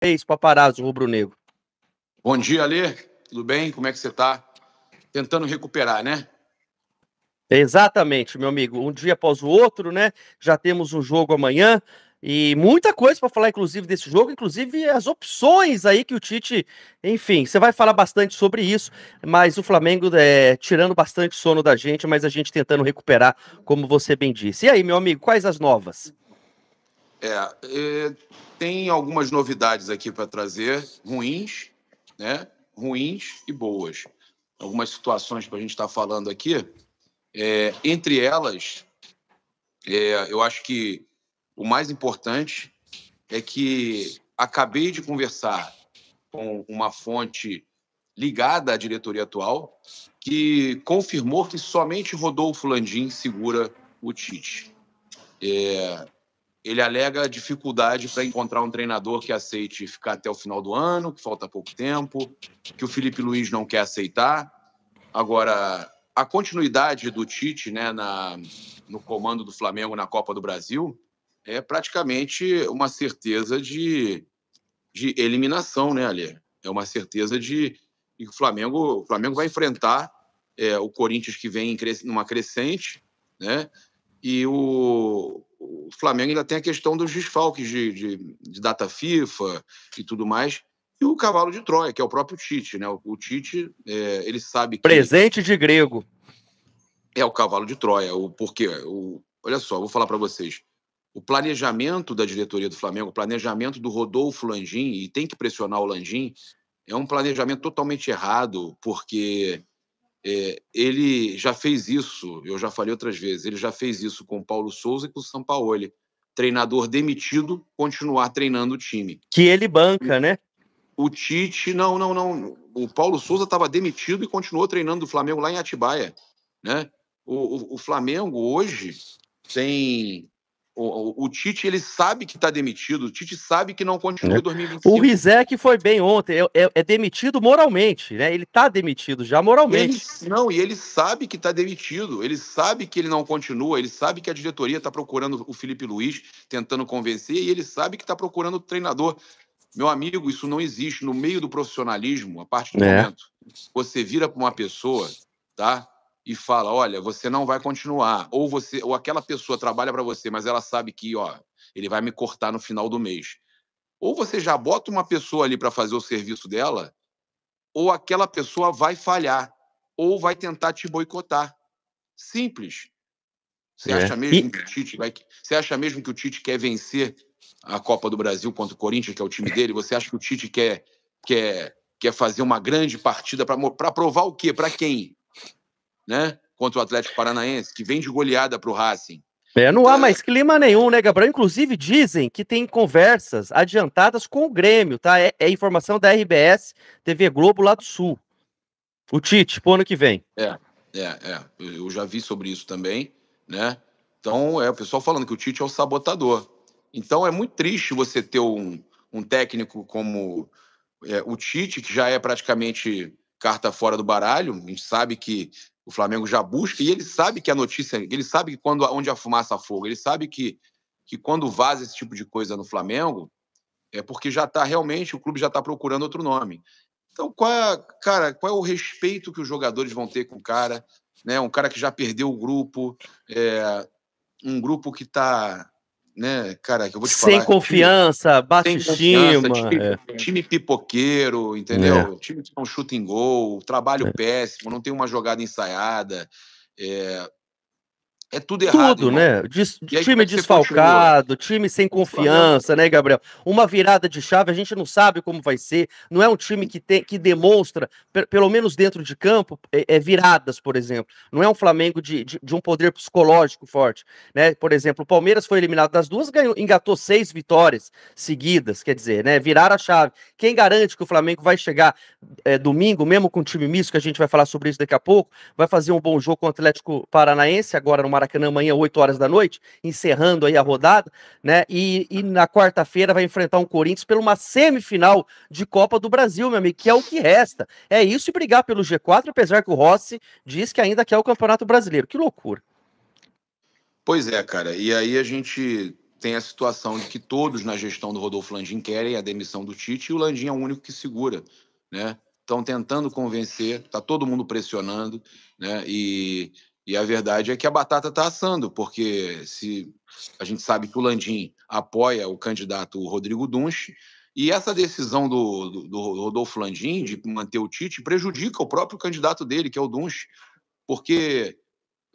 fez, é paparazzo rubro-negro? Bom dia, Alê. Tudo bem? Como é que você está? Tentando recuperar, né? Exatamente, meu amigo. Um dia após o outro, né? Já temos um jogo amanhã e muita coisa para falar, inclusive, desse jogo, inclusive as opções aí que o Tite, enfim, você vai falar bastante sobre isso, mas o Flamengo é tirando bastante sono da gente, mas a gente tentando recuperar, como você bem disse. E aí, meu amigo, quais as novas? É, é tem algumas novidades aqui para trazer, ruins, né? Ruins e boas. Algumas situações para a gente estar tá falando aqui. É, entre elas, é, eu acho que o mais importante é que acabei de conversar com uma fonte ligada à diretoria atual que confirmou que somente Rodolfo Landim segura o Tite. É, ele alega dificuldade para encontrar um treinador que aceite ficar até o final do ano, que falta pouco tempo, que o Felipe Luiz não quer aceitar. Agora, a continuidade do Tite né, na, no comando do Flamengo na Copa do Brasil é praticamente uma certeza de, de eliminação, né, Alê? É uma certeza de, que o Flamengo, o Flamengo vai enfrentar é, o Corinthians que vem em numa crescente, né? E o, o Flamengo ainda tem a questão dos desfalques de, de, de, data FIFA e tudo mais. E o cavalo de Troia, que é o próprio Tite, né? O, o Tite, é, ele sabe que. Presente de grego. É o cavalo de Troia. O, porque, o, olha só, vou falar para vocês. O planejamento da diretoria do Flamengo, o planejamento do Rodolfo Landim, e tem que pressionar o Landim, é um planejamento totalmente errado, porque é, ele já fez isso, eu já falei outras vezes, ele já fez isso com o Paulo Souza e com o Sampaoli. Treinador demitido, continuar treinando o time. Que ele banca, né? O Tite, não, não, não. O Paulo Souza estava demitido e continuou treinando o Flamengo lá em Atibaia. Né? O, o, o Flamengo hoje tem o, o, o, Tite, ele sabe que está demitido, o Tite sabe que não continua em 2025. Né? O Rizek foi bem ontem, é, é, é demitido moralmente, né? Ele está demitido já moralmente. Ele, não, e ele sabe que está demitido, ele sabe que ele não continua, ele sabe que a diretoria está procurando o Felipe Luiz, tentando convencer, e ele sabe que está procurando o treinador. Meu amigo, isso não existe. No meio do profissionalismo, a partir do é. momento, você vira uma pessoa, tá? e fala, olha, você não vai continuar, ou você, ou aquela pessoa trabalha para você, mas ela sabe que, ó, ele vai me cortar no final do mês. Ou você já bota uma pessoa ali para fazer o serviço dela, ou aquela pessoa vai falhar, ou vai tentar te boicotar. Simples. Você é. acha mesmo que o Tite vai, você acha mesmo que o Tite quer vencer a Copa do Brasil contra o Corinthians, que é o time dele? Você acha que o Tite quer quer quer fazer uma grande partida para provar o quê? Para quem? né? Contra o Atlético Paranaense, que vem de goleada para o Racing. É, não há então, é mais clima nenhum, né, Gabriel? Inclusive dizem que tem conversas adiantadas com o Grêmio, tá? É, é informação da RBS, TV Globo lá do Sul. O Tite, pro ano que vem. É, é, é. Eu já vi sobre isso também, né? Então, é o pessoal falando que o Tite é o sabotador. Então, é muito triste você ter um, um técnico como é, o Tite, que já é praticamente carta fora do baralho. A gente sabe que o Flamengo já busca e ele sabe que a notícia, ele sabe que quando onde a fumaça fogo, ele sabe que, que quando vaza esse tipo de coisa no Flamengo, é porque já está realmente, o clube já está procurando outro nome. Então, qual é, cara, qual é o respeito que os jogadores vão ter com o cara? Né? Um cara que já perdeu o grupo, é, um grupo que está né, cara, que eu vou te falar. Sem confiança, bate estima. Time, é. time pipoqueiro, entendeu? É. Time que não chuta em gol, trabalho é. péssimo, não tem uma jogada ensaiada. É, é tudo errado. Tudo, irmão. né? Des, time é desfalcado, time sem confiança, né, Gabriel? Uma virada de chave, a gente não sabe como vai ser. Não é um time que, tem, que demonstra, pelo menos dentro de campo, é, é viradas, por exemplo. Não é um Flamengo de, de, de, um poder psicológico forte, né? Por exemplo, o Palmeiras foi eliminado das duas, ganhou, engatou seis vitórias seguidas, quer dizer, né? Virar a chave. Quem garante que o Flamengo vai chegar é, domingo, mesmo com o time misto, que a gente vai falar sobre isso daqui a pouco, vai fazer um bom jogo com o Atlético Paranaense, agora no Maracanã amanhã, 8 horas da noite, encerrando aí a rodada, né? E, e na quarta-feira vai enfrentar um Corinthians por uma semifinal de Copa do Brasil, meu amigo, que é o que resta. É isso e brigar pelo G4, apesar que o Rossi diz que ainda quer o Campeonato Brasileiro. Que loucura. Pois é, cara. E aí a gente tem a situação de que todos na gestão do Rodolfo Landim querem a demissão do Tite e o Landim é o único que segura, né? Estão tentando convencer, está todo mundo pressionando, né? E e a verdade é que a batata está assando, porque se a gente sabe que o Landim apoia o candidato Rodrigo Dunch, e essa decisão do, do, do, Rodolfo Landim de manter o Tite prejudica o próprio candidato dele, que é o Dunch, porque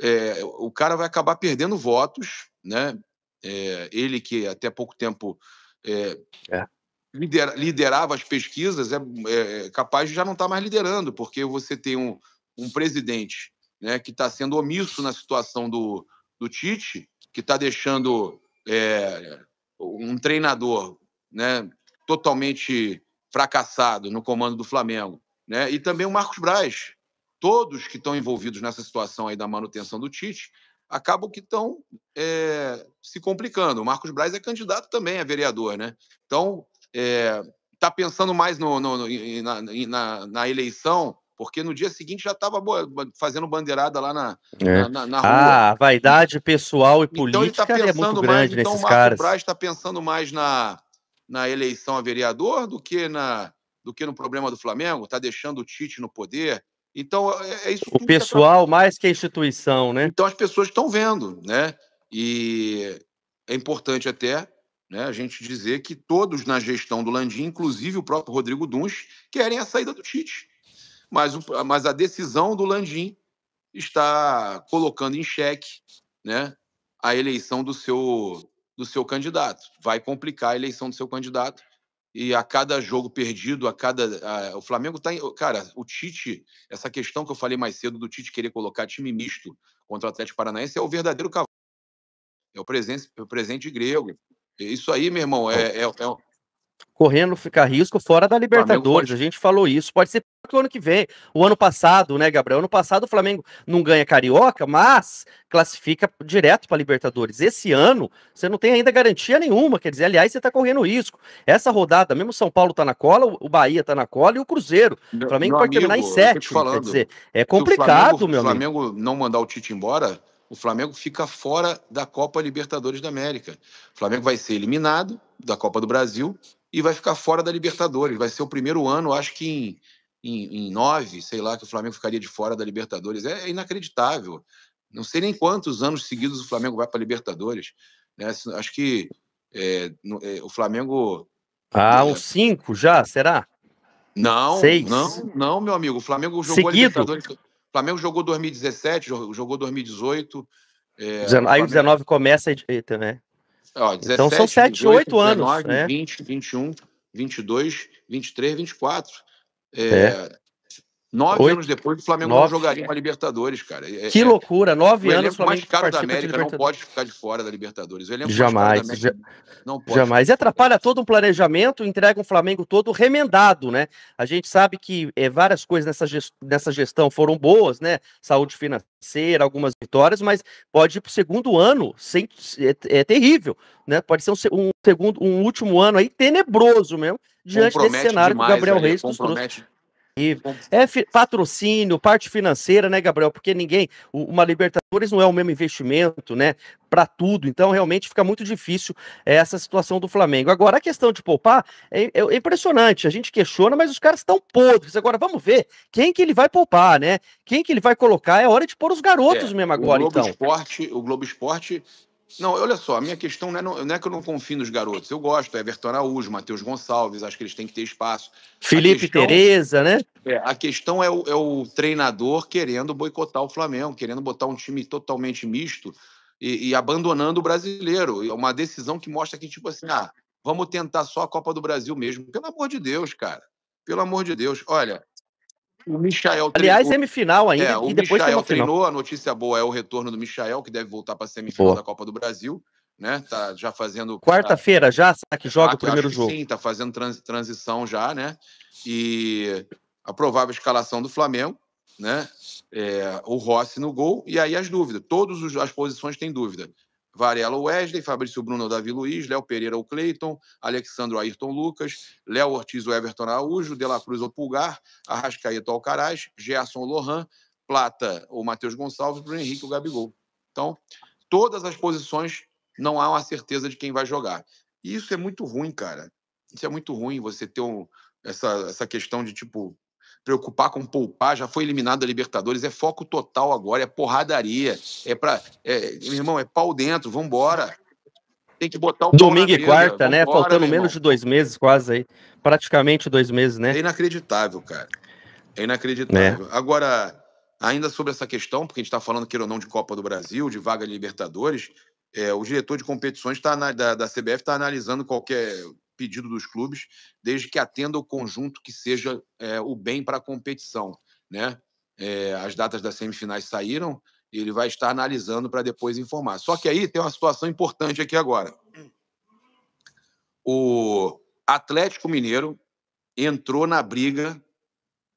é, o cara vai acabar perdendo votos, né? É, ele que até pouco tempo é, é. lidera, liderava as pesquisas é, é capaz de já não estar tá mais liderando, porque você tem um, um presidente né, que está sendo omisso na situação do, do Tite, que está deixando é, um treinador né, totalmente fracassado no comando do Flamengo, né, e também o Marcos Braz. Todos que estão envolvidos nessa situação aí da manutenção do Tite acabam que estão é, se complicando. O Marcos Braz é candidato também a vereador, né? Então, está é, tá pensando mais no, no, no na, na, na eleição porque no dia seguinte já estava fazendo bandeirada lá na, é. na, na, na, rua. Ah, vaidade pessoal e então política ele tá é muito mais, grande então nesses caras caras. Braz está pensando mais na, na eleição a vereador do que, na, do que no problema do Flamengo, está deixando o Tite no poder. Então, é, é isso O tá pessoal tá... mais que a instituição, né? Então, as pessoas estão vendo, né? E é importante até né, a gente dizer que todos na gestão do Landim, inclusive o próprio Rodrigo Duns, querem a saída do Tite mas, mas a decisão do Landim está colocando em xeque né, a eleição do seu, do seu candidato. Vai complicar a eleição do seu candidato. E a cada jogo perdido, a cada. A, o Flamengo está. Cara, o Tite, essa questão que eu falei mais cedo do Tite querer colocar time misto contra o Atlético Paranaense é o verdadeiro cavalo. É o presente, é o presente grego. É isso aí, meu irmão, é, é, é, correndo ficar risco fora da Libertadores. A gente falou isso. Pode ser que o ano que vem, o ano passado, né, Gabriel? Ano passado o Flamengo não ganha carioca, mas classifica direto para Libertadores. Esse ano você não tem ainda garantia nenhuma. Quer dizer, aliás, você está correndo risco. Essa rodada, mesmo São Paulo está na cola, o Bahia está na cola e o Cruzeiro. É o Flamengo meu pode amigo, terminar em sete. Quer dizer, é complicado, Flamengo, meu amigo. O Flamengo não mandar o Tite embora. O Flamengo fica fora da Copa Libertadores da América. O Flamengo vai ser eliminado da Copa do Brasil e vai ficar fora da Libertadores. Vai ser o primeiro ano, acho que em, em, em nove, sei lá, que o Flamengo ficaria de fora da Libertadores. É, é inacreditável. Não sei nem quantos anos seguidos o Flamengo vai para a Libertadores. Né? Acho que é, é, o Flamengo. Ah, é uns cinco já, será? Não, Seis. não, não, meu amigo. O Flamengo jogou Seguido. a Libertadores. O Flamengo jogou 2017, jogou 2018. É, aí o Flamengo... 19 começa e né? Ó, 17, então são 7, 18, 8 anos. 19, né? 20, 21, 22, 23, 24. É, é. Nove anos depois, o Flamengo Nove. não jogaria uma Libertadores, cara. É, é que é, loucura, nove anos. O Flamengo mais caro da América não pode ficar de fora da Libertadores. O jamais, da não pode. Jamais. E atrapalha todo um planejamento, entrega um Flamengo todo remendado, né? A gente sabe que é, várias coisas nessa, gest... nessa gestão foram boas, né? Saúde financeira, algumas vitórias, mas pode ir para o segundo ano sem... é, é terrível, né? Pode ser um, segundo, um último ano aí tenebroso mesmo, diante desse cenário do Gabriel Reis. Compromete, é patrocínio, parte financeira, né, Gabriel? Porque ninguém. Uma Libertadores não é o mesmo investimento, né? Para tudo. Então, realmente fica muito difícil eh, essa situação do Flamengo. Agora, a questão de poupar é, é, é impressionante. A gente questiona, mas os caras estão podres. Agora, vamos ver quem que ele vai poupar, né? Quem que ele vai colocar? É hora de pôr os garotos é, mesmo agora, o Globo então. Esporte, o Globo Esporte não, olha só, a minha questão não é, não é, que eu não confio nos garotos. Eu gosto, é Everton Araújo, Matheus Gonçalves, acho que eles têm que ter espaço. Felipe Tereza, né? É, a questão é o, é o, treinador querendo boicotar o Flamengo, querendo botar um time totalmente misto e, e abandonando o brasileiro. É uma decisão que mostra que, tipo assim, ah, vamos tentar só a Copa do Brasil mesmo. Pelo amor de Deus, cara. Pelo amor de Deus. Olha, o Michael. Aliás, treinou, semifinal ainda. É, o Michael treinou. Final. A notícia boa é o retorno do Michael, que deve voltar para a semifinal boa. da Copa do Brasil. Né? Tá já fazendo. Tá Quarta-feira já, será que joga ah, o primeiro jogo? Sim, tá fazendo trans, transição já, né? E a provável escalação do Flamengo, né? É, o Rossi no gol, e aí as dúvidas. Todas as posições têm dúvida. Varela Wesley, Fabrício Bruno Davi Luiz, Léo Pereira o Cleiton, Alexandro Ayrton Lucas, Léo Ortiz o Everton Araújo, De La Cruz o Pulgar, Arrascaeta Alcaraz, Gerson Lohan, Plata o Matheus Gonçalves, Bruno Henrique o Gabigol. Então, todas as posições não há uma certeza de quem vai jogar. E isso é muito ruim, cara. Isso é muito ruim você ter um, essa, essa questão de tipo preocupar com poupar, já foi eliminado da Libertadores, é foco total agora, é porradaria, é para, é, meu irmão, é pau dentro, vambora. Tem que botar o Domingo e quarta, né? vambora, né? Faltando menos de dois meses, quase aí. Praticamente dois meses, né? É inacreditável, cara. É inacreditável. É. Agora, ainda sobre essa questão, porque a gente está falando, queira ou não, de Copa do Brasil, de vaga de Libertadores, é, o diretor de competições tá na, da, da CBF está analisando qualquer pedido dos clubes, desde que atenda o conjunto que seja é, o bem para a competição. Né? É, as datas das semifinais saíram, ele vai estar analisando para depois informar. Só que aí tem uma situação importante aqui agora. O Atlético Mineiro entrou na briga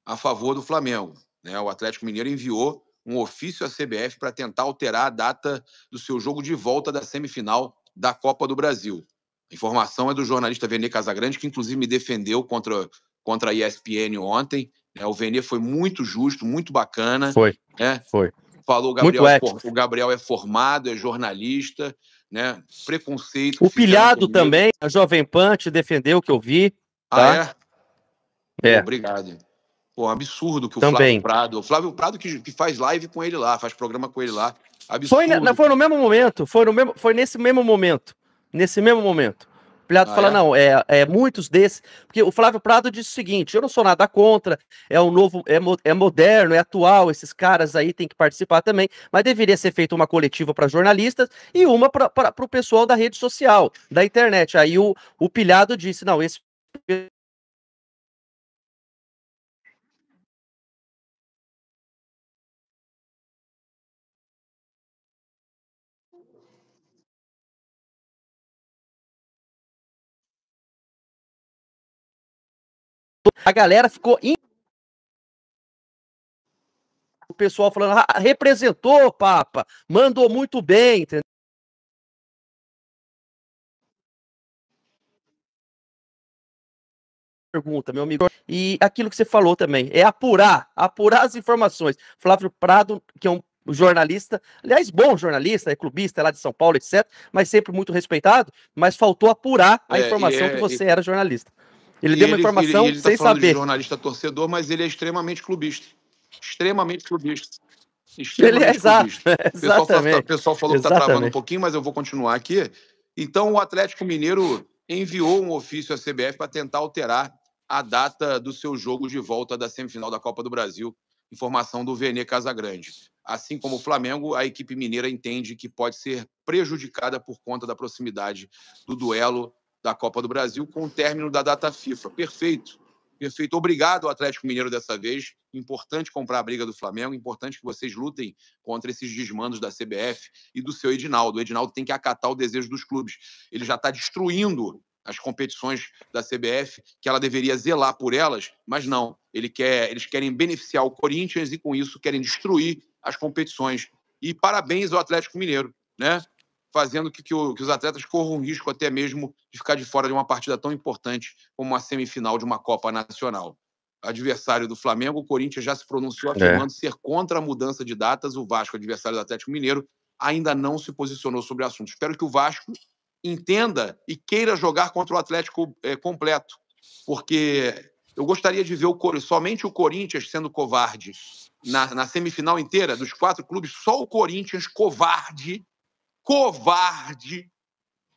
a favor do Flamengo. Né? O Atlético Mineiro enviou um ofício à CBF para tentar alterar a data do seu jogo de volta da semifinal da Copa do Brasil. A informação é do jornalista Vene Casagrande, que inclusive me defendeu contra, contra a ESPN ontem. Né? O Vene foi muito justo, muito bacana. Foi. Né? Foi. Falou Gabriel, o Gabriel é formado, é jornalista, né? Preconceito. O pilhado também, a Jovem Pan te defendeu, que eu vi. Ah, tá? Ah, é? É. Obrigado. Pô, absurdo que o Também. Flávio Prado. O Flávio Prado que, que faz live com ele lá, faz programa com ele lá. Absurdo. Foi, na, foi no mesmo momento, foi, no mesmo, foi nesse mesmo momento nesse mesmo momento. O Pilhato ah, fala, é? não, é, é muitos desses. Porque o Flávio Prado disse o seguinte: eu não sou nada contra, é um novo, é, é moderno, é atual, esses caras aí têm que participar também, mas deveria ser feita uma coletiva para jornalistas e uma para o pessoal da rede social, da internet. Aí o, o Pilhado disse: não, esse A galera ficou. In... O pessoal falando, ah, representou, Papa, mandou muito bem, entendeu? pergunta, meu amigo. E aquilo que você falou também, é apurar, apurar as informações. Flávio Prado, que é um jornalista, aliás, bom jornalista, é clubista é lá de São Paulo, etc., mas sempre muito respeitado, mas faltou apurar a é, informação é, que você e... era jornalista. Ele e deu ele, uma informação ele, ele tá sem saber. jornalista torcedor, mas ele é extremamente clubista. Extremamente clubista. Extremamente ele é exato. O pessoal, tá- tá- o pessoal falou exatamente. que está travando um pouquinho, mas eu vou continuar aqui. Então, o Atlético Mineiro enviou um ofício à CBF para tentar alterar a data do seu jogo de volta da semifinal da Copa do Brasil. Informação do Vene Casagrande. Assim como o Flamengo, a equipe mineira entende que pode ser prejudicada por conta da proximidade do duelo da Copa do Brasil com o término da data FIFA. Perfeito. Perfeito. Obrigado ao Atlético Mineiro dessa vez. Importante comprar a briga do Flamengo, importante que vocês lutem contra esses desmandos da CBF e do seu Edinaldo. O Edinaldo tem que acatar o desejo dos clubes. Ele já está destruindo as competições da CBF, que ela deveria zelar por elas, mas não. Ele quer, eles querem beneficiar o Corinthians e, com isso, querem destruir as competições. E parabéns ao Atlético Mineiro, né? fazendo que, que, o, que, os atletas corram risco até mesmo de ficar de fora de uma partida tão importante como uma semifinal de uma Copa Nacional. Adversário do Flamengo, o Corinthians já se pronunciou é. afirmando é. ser contra a mudança de datas. O Vasco, adversário do Atlético Mineiro, ainda não se posicionou sobre o assunto. Espero que o Vasco entenda e queira jogar contra o Atlético é, completo, porque eu gostaria de ver o, somente o Corinthians sendo covarde na, na semifinal inteira dos quatro clubes, só o Corinthians covarde covarde,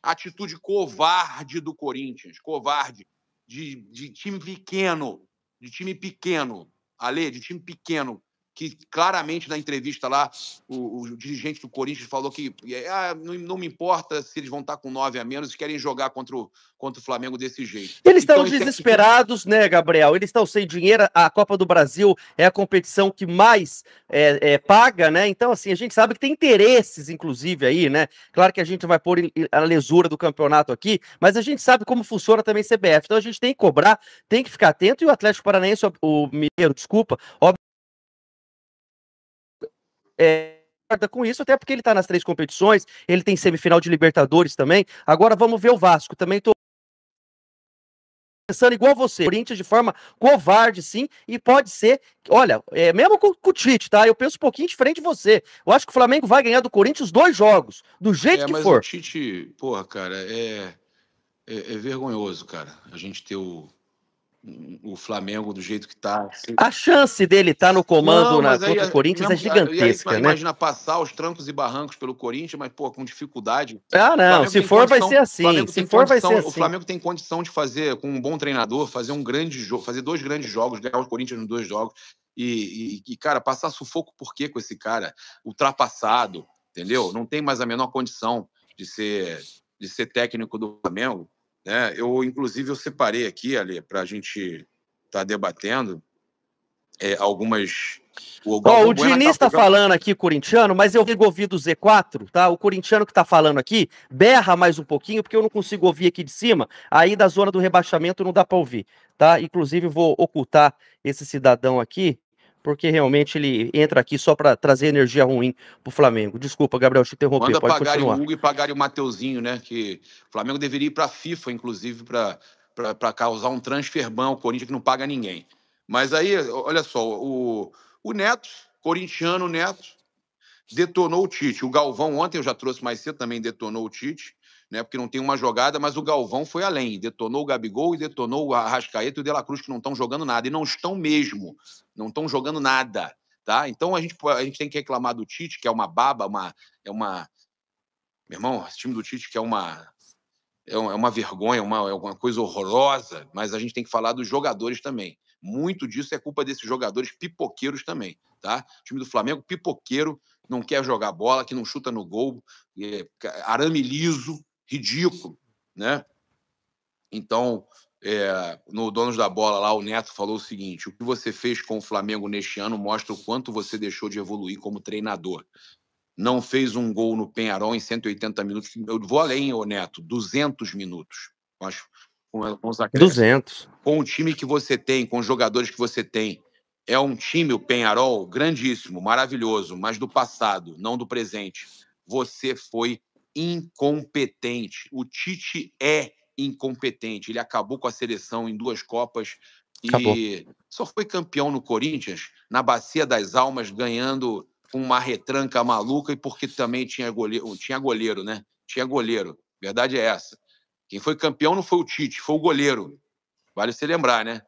atitude covarde do Corinthians, covarde, de, de time pequeno, de time pequeno, Ale, de time pequeno, que claramente na entrevista lá, o, o dirigente do Corinthians falou que é, ah, não, não, me importa se eles vão estar com nove a menos, querem jogar contra o, contra o Flamengo desse jeito. Eles então, estão é desesperados, né, Gabriel? Eles estão sem dinheiro. A Copa do Brasil é a competição que mais é, é, paga, né? Então, assim, a gente sabe que tem interesses, inclusive, aí, né? Claro que a gente vai pôr a lesura do campeonato aqui, mas a gente sabe como funciona também CBF. Então a gente tem que cobrar, tem que ficar atento e o Atlético Paranaense, o Mineiro, desculpa, óbvio é, com isso, até porque ele está nas três competições, ele tem semifinal de Libertadores também. Agora vamos ver o Vasco. Também tô pensando igual você. Corinthians de forma covarde, sim, e pode ser. Olha, é, mesmo com, com, o Tite, tá? Eu penso um pouquinho diferente de você. Eu acho que o Flamengo vai ganhar do Corinthians dois jogos, do jeito é, que mas for. O Tite, porra, cara, é, é, é vergonhoso, cara. A gente ter o o Flamengo do jeito que está. Assim. A chance dele estar tá no comando não, na, contra o Corinthians mesmo, é gigantesca, aí, né? Imagina passar os trancos e barrancos pelo Corinthians, mas, pô, com dificuldade. Ah, não. Se for, condição, vai ser assim. Se for, condição, vai ser assim. O Flamengo tem condição de fazer, com um bom treinador, fazer um grande jogo, fazer dois grandes jogos, ganhar o Corinthians nos dois jogos. E, e, e, cara, passar sufoco por quê com esse cara? Ultrapassado, entendeu? Não tem mais a menor condição de ser, de ser técnico do Flamengo. Né? Eu, inclusive, eu separei aqui, Ali, para a gente estar tá debatendo é, algumas. O, oh, o Diniz está tá, tá falando aqui, corintiano, mas eu fico ouvido o Z4, tá? O corintiano que está falando aqui, berra mais um pouquinho, porque eu não consigo ouvir aqui de cima, aí da zona do rebaixamento não dá para ouvir, tá? Inclusive, vou ocultar esse cidadão aqui, porque realmente ele entra aqui só para trazer energia ruim para o Flamengo. Desculpa, Gabriel, te interromper. Manda pode pagar o Hugo e pagar o Mateuzinho, né? Que o Flamengo deveria ir para a FIFA, inclusive, para causar um transferbão ao Corinthians que não paga ninguém. Mas aí, olha só, o, o Neto, corintiano Neto, detonou o Tite. O Galvão, ontem eu já trouxe mais cedo, também detonou o Tite, né? Porque não tem uma jogada, mas o Galvão foi além. Detonou o Gabigol e detonou o Arrascaeta e o De La Cruz, que não estão jogando nada. E não estão mesmo. Não estão jogando nada. Tá? Então a gente, a gente tem que reclamar do Tite, que é uma baba, uma, é uma. Meu irmão, esse time do Tite que é uma. É, é uma vergonha, uma, é uma coisa horrorosa, mas a gente tem que falar dos jogadores também. Muito disso é culpa desses jogadores pipoqueiros também, tá? O time do Flamengo, pipoqueiro, não quer jogar bola, que não chuta no gol, é, arame liso, ridículo, né? Então, é, no Donos da Bola lá, o Neto falou o seguinte: o que você fez com o Flamengo neste ano mostra o quanto você deixou de evoluir como treinador. Não fez um gol no Penharol em 180 minutos. Eu vou além, ô Neto, 200 minutos. Acho com, com 200. Com o time que você tem, com os jogadores que você tem, é um time, o Penharol, grandíssimo, maravilhoso, mas do passado, não do presente. Você foi incompetente. O Tite é incompetente. Ele acabou com a seleção em duas Copas e acabou. só foi campeão no Corinthians, na Bacia das Almas, ganhando uma retranca maluca e porque também tinha goleiro, tinha goleiro, né? Tinha goleiro. Verdade é essa. Quem foi campeão não foi o Tite, foi o goleiro. Vale se lembrar, né?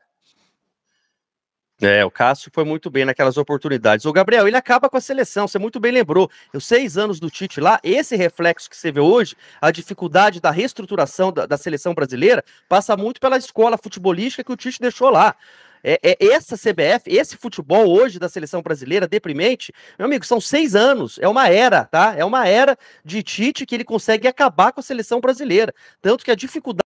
É, o Cássio foi muito bem naquelas oportunidades. O Gabriel, ele acaba com a seleção, você muito bem lembrou. Os seis anos do Tite lá, esse reflexo que você vê hoje, a dificuldade da reestruturação da, da seleção brasileira, passa muito pela escola futebolística que o Tite deixou lá. É, é, essa CBF, esse futebol hoje da seleção brasileira, deprimente, meu amigo, são seis anos, é uma era, tá? É uma era de Tite que ele consegue acabar com a seleção brasileira. Tanto que a dificuldade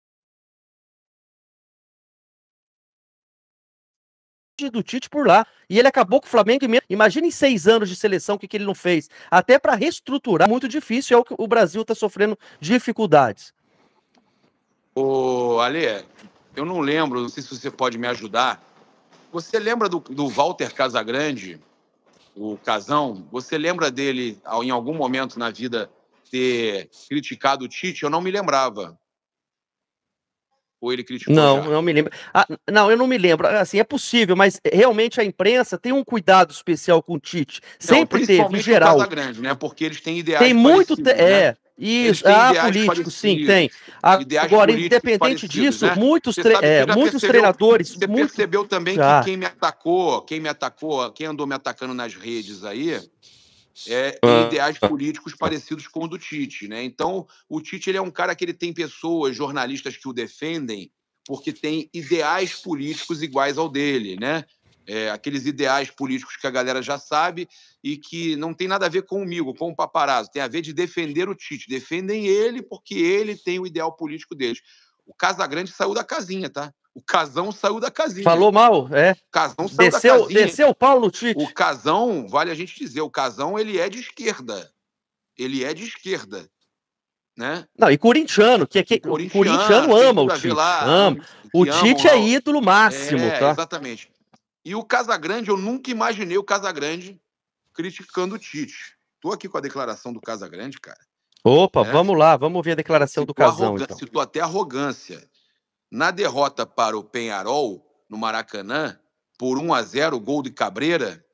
do Tite por lá. E ele acabou com o Flamengo em Imagine seis anos de seleção, o que, que ele não fez. Até para reestruturar, muito difícil. É o que o Brasil está sofrendo dificuldades. Ô, Alê, eu não lembro, não sei se você pode me ajudar. Você lembra do, do Walter Casagrande, o Casão? Você lembra dele, em algum momento na vida, ter criticado o Tite? Eu não me lembrava. Ou ele criticou? Não, já? não me lembro. Ah, não, eu não me lembro. Ah, assim, é possível, mas eh, realmente a imprensa tem um cuidado especial com o Tite. Sempre não, teve, em geral. Grande, né? Porque eles têm ideais. Tem muito. Te... Né? É. Isso, ah, político, sim, tem. Agora, independente disso, né? muitos, tre é, muitos percebeu, treinadores. Você muito... percebeu também já. que quem me atacou, quem me atacou, quem andou me atacando nas redes aí, é, em ah, ideais tá. políticos parecidos com o do Tite. Né? Então, o Tite ele é um cara que ele tem pessoas, jornalistas que o defendem, porque tem ideais políticos iguais ao dele, né? É, aqueles ideais políticos que a galera já sabe e que não tem nada a ver comigo, com o paparazzo, tem a ver de defender o Tite. Defendem ele porque ele tem o ideal político deles. O Casagrande saiu da casinha, tá? O Casão saiu da casinha. Falou mal, é. Casão saiu desceu, da casinha. Desceu o pau no tweet. O Casão, vale a gente dizer, o Casão ele é de esquerda. Ele é de esquerda. Né? Não, e corintiano, que, é que corintiano, corintiano ama o Tite. ama. O Tite é ídolo máximo, é, tá? Exatamente. E o Casagrande, eu nunca imaginei o Casagrande criticando o Tite. Tô aqui com a declaração do Casagrande, cara. Opa, é. vamos lá, vamos ver a declaração citou do Casão. Então. Citou até arrogância. Na derrota para o Penharol, no Maracanã, por 1 a 0 gol de Cabreira,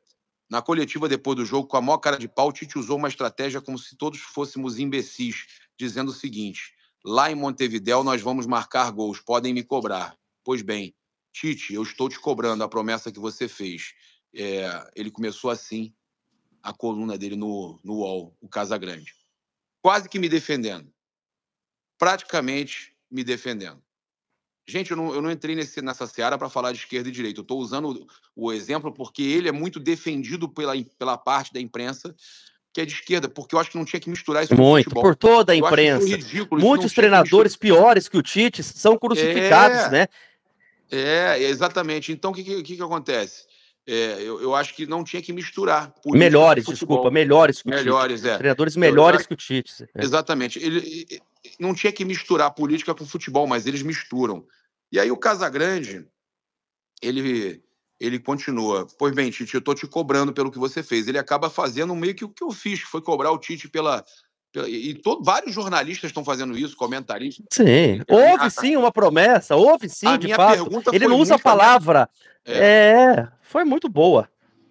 na coletiva depois do jogo, com a maior cara de pau, Tite usou uma estratégia como se todos fôssemos imbecis, dizendo o seguinte: lá em Montevidéu nós vamos marcar gols, podem me cobrar. Pois bem, Tite, eu estou te cobrando a promessa que você fez. É, ele começou assim a coluna dele no, no UOL, o Grande, Quase que me defendendo. Praticamente me defendendo. Gente, eu não, eu não entrei nesse, nessa seara para falar de esquerda e direita. Eu estou usando o, exemplo porque ele é muito defendido pela, pela parte da imprensa que é de esquerda, porque eu acho que não tinha que misturar isso muito, com Muito, por toda a imprensa. Ridículo, Muitos treinadores que piores que o Tite são crucificados, é, né? É, exatamente. Então, o que, que, que acontece? É, eu, eu, acho que não tinha que misturar. Melhores, desculpa, melhores que melhores, o Tite. É. Treinadores melhores que o Tite. É. Então, é. Exatamente. Ele, não tinha que misturar política com futebol, mas eles misturam. E aí o Casagrande, ele, ele continua. Pois bem, Tite, eu estou te cobrando pelo que você fez. Ele acaba fazendo meio que o que eu fiz, que foi cobrar o Tite pela e, todo, vários jornalistas estão fazendo isso, comentaristas. Sim, houve sim uma promessa, houve sim, a de minha fato. Pergunta Ele não usa a palavra. É. é, foi muito boa.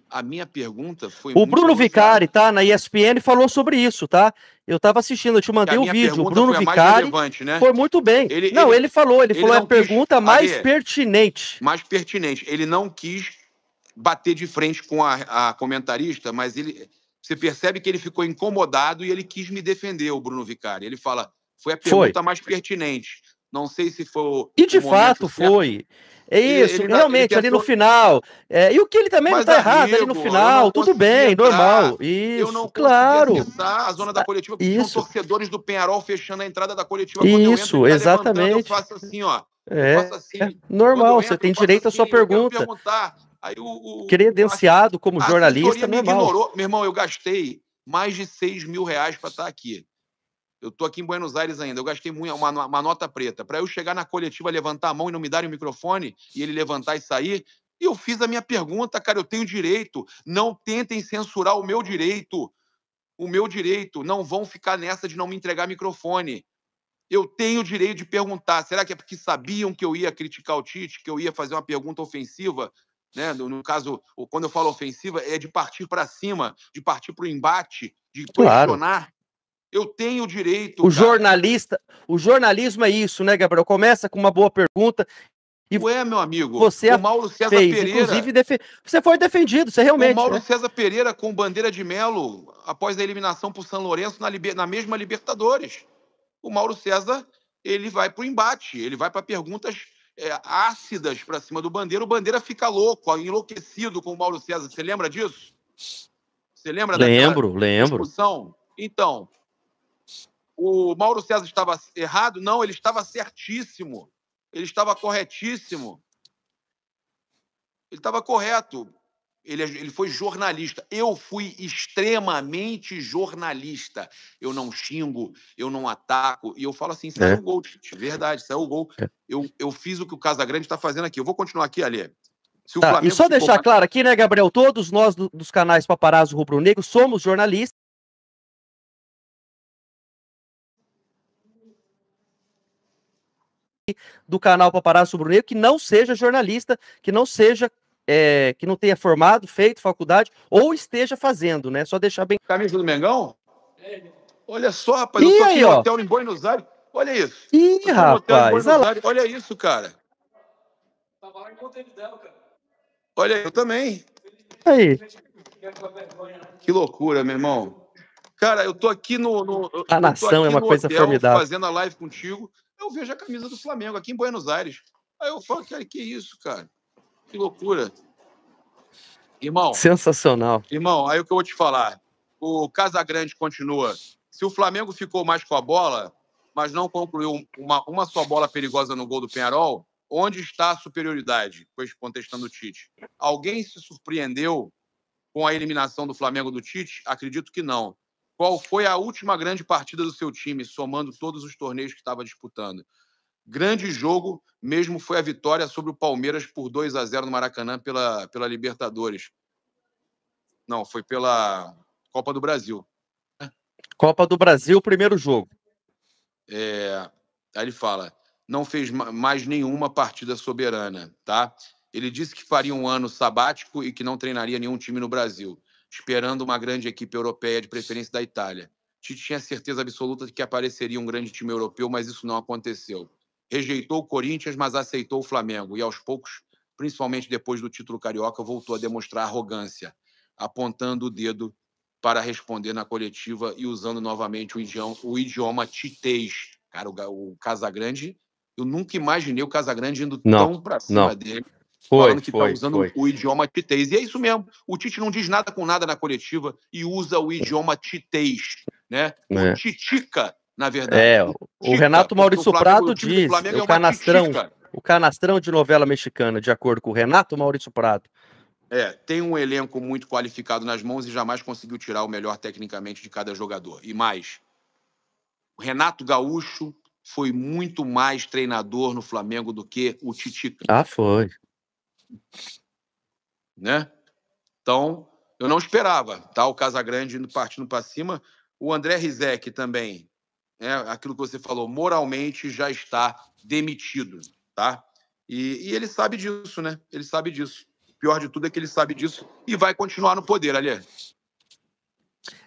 A minha pergunta foi. O Bruno Vicari, tá? Na ESPN falou sobre isso, tá? Eu tava assistindo, eu te mandei o vídeo. O Bruno foi Vicari né? foi muito bem. Ele, não, ele, ele, falou, ele, ele falou a pergunta mais pertinente. Mais pertinente. Ele não quis bater de frente com a, a comentarista, mas ele, você percebe que ele ficou incomodado e ele quis me defender, o Bruno Vicari. Ele fala: foi a pergunta foi. mais pertinente. Não sei se foi. E de fato certo. foi. É isso, ele, ele, realmente, ali no final. É, e o que ele também Mas, não está errado ali no final, tudo bem, entrar, normal. Isso, eu não claro. a zona da tá, coletiva, porque isso. são torcedores do Penharol fechando a entrada da coletiva. Isso, entro, tá exatamente. eu faço assim, ó. É, assim, é normal, você tem direito à sua assim, pergunta. Eu perguntar, Aí o, o credenciado a, como jornalista, me irmão é ignorou. Meu irmão, eu gastei mais de 6 mil reais para estar tá aqui. Eu estou aqui em Buenos Aires ainda. Eu gastei uma, uma nota preta. Para eu chegar na coletiva, levantar a mão e não me darem o microfone, e ele levantar e sair. E eu fiz a minha pergunta, cara. Eu tenho direito. Não tentem censurar o meu direito. O meu direito. Não vão ficar nessa de não me entregar microfone. Eu tenho o direito de perguntar. Será que é porque sabiam que eu ia criticar o Tite, que eu ia fazer uma pergunta ofensiva? Né? No, no caso, quando eu falo ofensiva, é de partir para cima, de partir para o embate, de posicionar. Claro. Eu tenho direito. O cara. jornalista, o jornalismo é isso, né, Gabriel? Começa com uma boa pergunta e Ué, meu amigo, você o Mauro César fez, Pereira. Inclusive, defe... você foi defendido, você realmente. O Mauro né? César Pereira com bandeira de Melo após a eliminação por São Lourenço na, liber... na mesma Libertadores. O Mauro César ele vai para o embate, ele vai para perguntas é, ácidas para cima do Bandeira, o Bandeira fica louco, enlouquecido com o Mauro César. Você lembra disso? Você lembra lembro, daquela lembro. discussão? Então, o Mauro César estava errado? Não, ele estava certíssimo. Ele estava corretíssimo. Ele estava correto. Ele, é, ele foi jornalista. Eu fui extremamente jornalista. Eu não xingo, eu não ataco. E eu falo assim: isso é, é. o gol, gente. Verdade, é o gol. É. Eu, eu fiz o que o Casagrande está fazendo aqui. Eu vou continuar aqui, Alê. Tá, e só deixar for... claro aqui, né, Gabriel? Todos nós do, dos canais Paparazzo Rubro Negro somos jornalistas. do canal Paparazzo Rubro Negro que não seja jornalista, que não seja é, que não tenha formado, feito faculdade, ou esteja fazendo, né? Só deixar bem. Camisa do Mengão? Olha só, rapaz, Ih, eu tô aqui aí, no hotel em Buenos Aires. Olha isso. Ih, rapaz. Olha, olha isso, cara. Tava lá em cara. Olha, eu também. Aí. Que loucura, meu irmão. Cara, eu tô aqui no. no a nação é uma coisa hotel, formidável. Fazendo a live contigo, eu vejo a camisa do Flamengo aqui em Buenos Aires. Aí eu falo, cara, que isso, cara? Que loucura. Irmão. Sensacional. Irmão, aí o que eu vou te falar. O Casagrande continua. Se o Flamengo ficou mais com a bola, mas não concluiu uma, uma só bola perigosa no gol do Penharol, onde está a superioridade? Pois contestando o Tite. Alguém se surpreendeu com a eliminação do Flamengo do Tite? Acredito que não. Qual foi a última grande partida do seu time, somando todos os torneios que estava disputando? Grande jogo mesmo foi a vitória sobre o Palmeiras por 2 a 0 no Maracanã pela, pela Libertadores. Não, foi pela Copa do Brasil. Copa do Brasil, primeiro jogo. É, aí ele fala: não fez mais nenhuma partida soberana, tá? Ele disse que faria um ano sabático e que não treinaria nenhum time no Brasil, esperando uma grande equipe europeia, de preferência da Itália. Tite tinha certeza absoluta de que apareceria um grande time europeu, mas isso não aconteceu rejeitou o Corinthians, mas aceitou o Flamengo. E aos poucos, principalmente depois do título carioca, voltou a demonstrar arrogância, apontando o dedo para responder na coletiva e usando novamente o idioma, o idioma titez. Cara, o, o Casagrande, eu nunca imaginei o Casagrande indo não, tão para cima não. dele. Foi, falando que está usando foi. o idioma titez. E é isso mesmo. O Tite não diz nada com nada na coletiva e usa o idioma titez, né? É. O titica na verdade. É, é o, Renato Maurício Prado diz, o, é canastrão, o canastrão de novela mexicana, de acordo com o Renato Maurício Prado. É, tem um elenco muito qualificado nas mãos e jamais conseguiu tirar o melhor tecnicamente de cada jogador. E mais, o Renato Gaúcho foi muito mais treinador no Flamengo do que o Titica. Ah, foi. Né? Então, eu não esperava, tá? O Casagrande partindo para cima. O André Rizek também é aquilo que você falou, moralmente já está demitido, tá? E, e, ele sabe disso, né? Ele sabe disso. O pior de tudo é que ele sabe disso e vai continuar no poder, ali.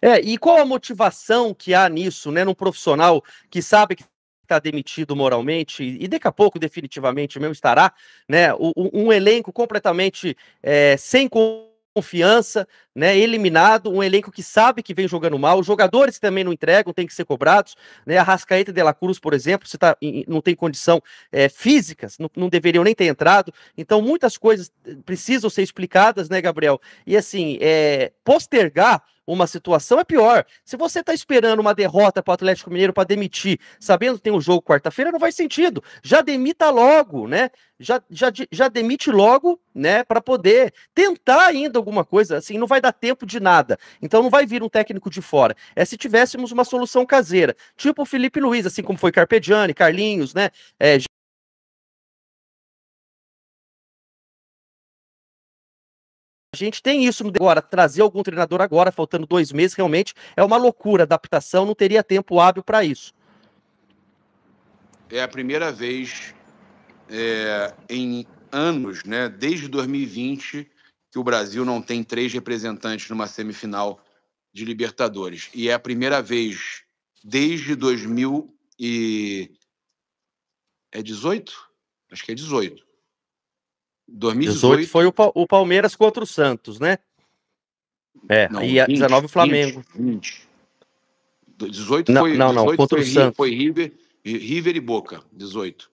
É, e qual a motivação que há nisso, né? Num profissional que sabe que está demitido moralmente e daqui a pouco definitivamente mesmo estará, né? Um, um elenco completamente é, sem confiança, né, eliminado, um elenco que sabe que vem jogando mal, jogadores que também não entregam, têm que ser cobrados, né, a Rascaeta de la Cruz, por exemplo, você tá, não tem condição é, físicas, não, não, deveriam nem ter entrado, então muitas coisas eh, precisam ser explicadas, né, Gabriel, e assim, é, postergar uma situação, é pior. Se você está esperando uma derrota para o Atlético Mineiro para demitir, sabendo que tem um jogo quarta-feira, não faz sentido. Já demita logo, né? Já, já, já demite logo, né? Para poder tentar ainda alguma coisa. Assim, não vai dar tempo de nada. Então não vai vir um técnico de fora. É se tivéssemos uma solução caseira, tipo o Felipe Luiz, assim como foi Carpegiani, Carlinhos, né? É, A gente tem isso agora, trazer algum treinador agora, faltando dois meses, realmente é uma loucura. Adaptação não teria tempo hábil para isso. É a primeira vez é, em anos, né, desde 2020, que o Brasil não tem três representantes numa semifinal de Libertadores. E é a primeira vez desde 2000 e é 18? Acho que é 18. 2018 foi o, o Palmeiras contra o Santos, né? É, não, e 20, 19 o Flamengo. 20. 20. 18 não, foi, não, não, contra foi, o Santos. Foi River, River e Boca, 18.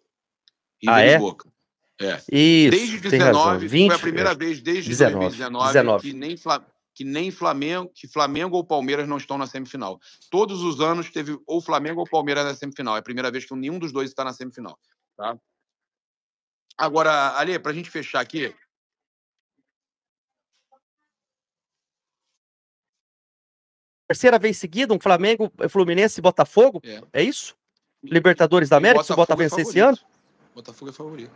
Ah, River ah, é? e Boca. É. Isso, desde 19, 20, foi a primeira é. vez desde 19, 2019 19. que nem que nem Flamengo, que Flamengo ou Palmeiras não estão na semifinal. Todos os anos teve ou Flamengo ou Palmeiras na semifinal. É a primeira vez que nenhum dos dois está na semifinal, tá? Agora, Ali, para a gente fechar aqui. Terceira vez seguida, um Flamengo, eh, Fluminense e Botafogo? É, é isso? Libertadores da América, se o Botafogo vencer é esse ano? Botafogo é favorito.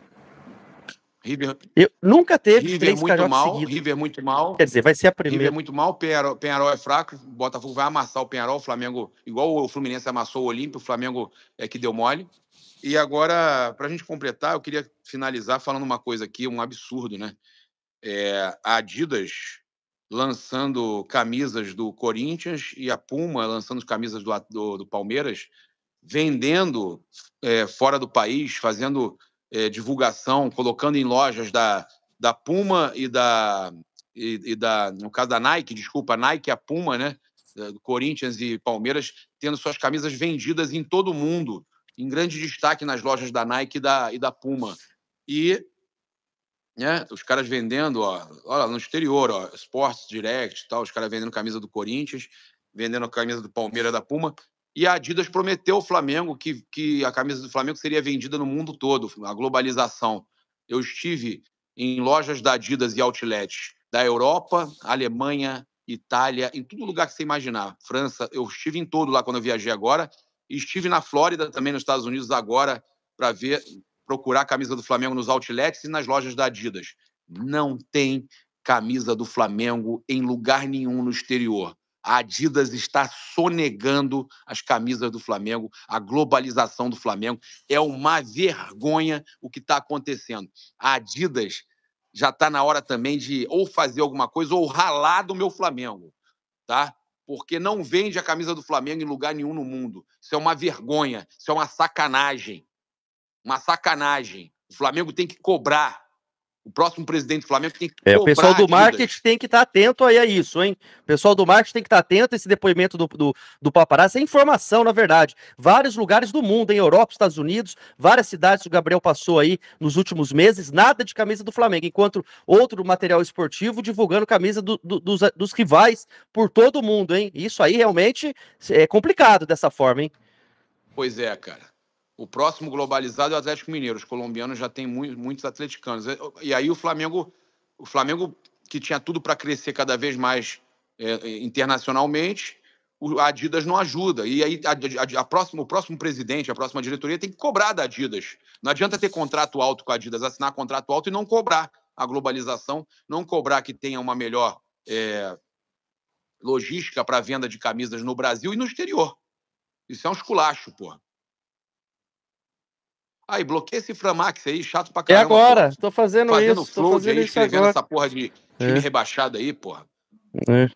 River. Eu, nunca teve River três muito mal, seguidos. River muito mal. Quer dizer, vai ser a primeira. River muito mal, Penharol, Penharol é fraco, Botafogo vai amassar o Penharol, o Flamengo, igual o Fluminense amassou o Olímpio, o Flamengo é que deu mole. E agora, para a gente completar, eu queria finalizar falando uma coisa aqui, um absurdo, né? É, a Adidas lançando camisas do Corinthians e a Puma lançando camisas do, do, do Palmeiras, vendendo é, fora do país, fazendo é, divulgação, colocando em lojas da, da Puma e da, e, e, da. No caso da Nike, desculpa, Nike e a Puma, né? Corinthians e Palmeiras, tendo suas camisas vendidas em todo o mundo, em grande destaque nas lojas da Nike e da, e da Puma. E né, os caras vendendo, ó, olha, no exterior, ó, Sports Direct tal, os caras vendendo camisa do Corinthians, vendendo a camisa do Palmeiras da Puma. E a Adidas prometeu ao Flamengo que, que a camisa do Flamengo seria vendida no mundo todo, a globalização. Eu estive em lojas da Adidas e Outlet da Europa, Alemanha, Itália, em todo lugar que você imaginar. França, eu estive em todo lá quando eu viajei agora. Estive na Flórida também, nos Estados Unidos, agora, para ver, procurar a camisa do Flamengo nos outlets e nas lojas da Adidas. Não tem camisa do Flamengo em lugar nenhum no exterior a Adidas está sonegando as camisas do Flamengo, a globalização do Flamengo. É uma vergonha o que está acontecendo. A Adidas já está na hora também de ou fazer alguma coisa ou ralar do meu Flamengo, tá? Porque não vende a camisa do Flamengo em lugar nenhum no mundo. Isso é uma vergonha, isso é uma sacanagem. Uma sacanagem. O Flamengo tem que cobrar o próximo presidente do Flamengo tem que. É, o pessoal do marketing tem que estar tá atento aí a isso, hein? O pessoal do marketing tem que estar tá atento a esse depoimento do, do, do paparazzi. É informação, na verdade. Vários lugares do mundo, em Europa, Estados Unidos, várias cidades o Gabriel passou aí nos últimos meses, nada de camisa do Flamengo, enquanto outro material esportivo divulgando camisa do, do, dos, dos rivais por todo o mundo, hein? Isso aí realmente é complicado dessa forma, hein? Pois é, cara. O próximo globalizado é o Atlético Mineiro. Os colombianos já têm muito, muitos atleticanos. É, e aí o Flamengo, o Flamengo que tinha tudo para crescer cada vez mais é, é internacionalmente, a Adidas não ajuda. E aí a, a, a o próximo presidente, a próxima diretoria tem que cobrar da Adidas. Não adianta ter contrato alto com a Adidas, assinar contrato alto e não cobrar a globalização, não cobrar que tenha uma melhor é, logística para venda de camisas no Brasil e no exterior. Isso é um esculacho, porra. Aí, bloqueia esse Framax aí, chato pra é caramba. É agora, pô. tô fazendo, fazendo isso. Fazendo tô fazendo aí, isso escrevendo agora. essa porra de time é. rebaixado aí, porra. É.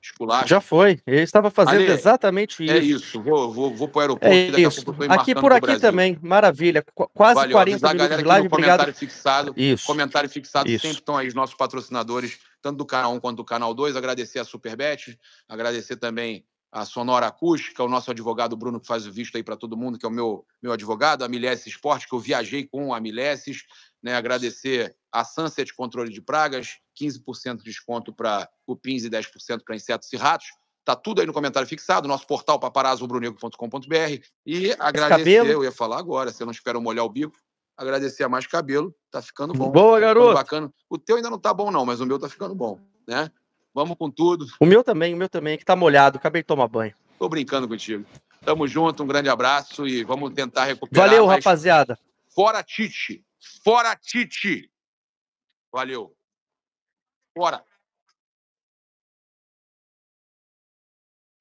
Já foi. Ele estava fazendo exatamente é isso. É isso. Vou, vou, vou para o é aeroporto. É isso. aqui por aqui também. Maravilha. Qu quase Valeu, 40 minutos de live. Obrigado. Comentário fixado. Isso. Comentário fixado. Isso. Sempre estão aí os nossos patrocinadores, tanto do canal 1 quanto do canal 2. Agradecer a Superbet. Agradecer também a Sonora Acústica, o nosso advogado Bruno, que faz o visto aí para todo mundo, que é o meu, meu advogado, a Mileses Esporte, que eu viajei com a Mileses, né? agradecer a Sunset Controle de Pragas, 15% de desconto para cupins e 10% para insetos e ratos. Tá tudo aí no comentário fixado, nosso portal paparazzobrunegro.com.br. E agradecer, eu ia falar agora, se eu não espero molhar o bico, agradecer a Mais Cabelo, tá ficando bom. Boa, tá garoto! bacana. O teu ainda não tá bom não, mas o meu tá ficando bom, né? Vamos com tudo. O meu também, o meu também, que tá molhado. Acabei de tomar banho. Tô brincando contigo. Tamo junto, um grande abraço e vamos tentar recuperar. Valeu, mas... rapaziada. Fora Tite. Fora Tite. Valeu. Fora.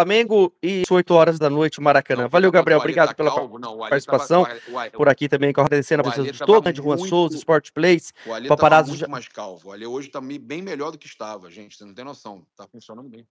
Flamengo e 8 horas da noite, Maracanã. Não, Valeu, tá Gabriel. Obrigado tá pela calmo, tá participação. Tava, por aqui também, agradecendo a vocês todo, né, de Juan Souza, Sport Place, Paparazzo. muito mais calvo. O Ale hoje tá bem melhor do que estava, gente. Você não tem noção. Tá funcionando bem.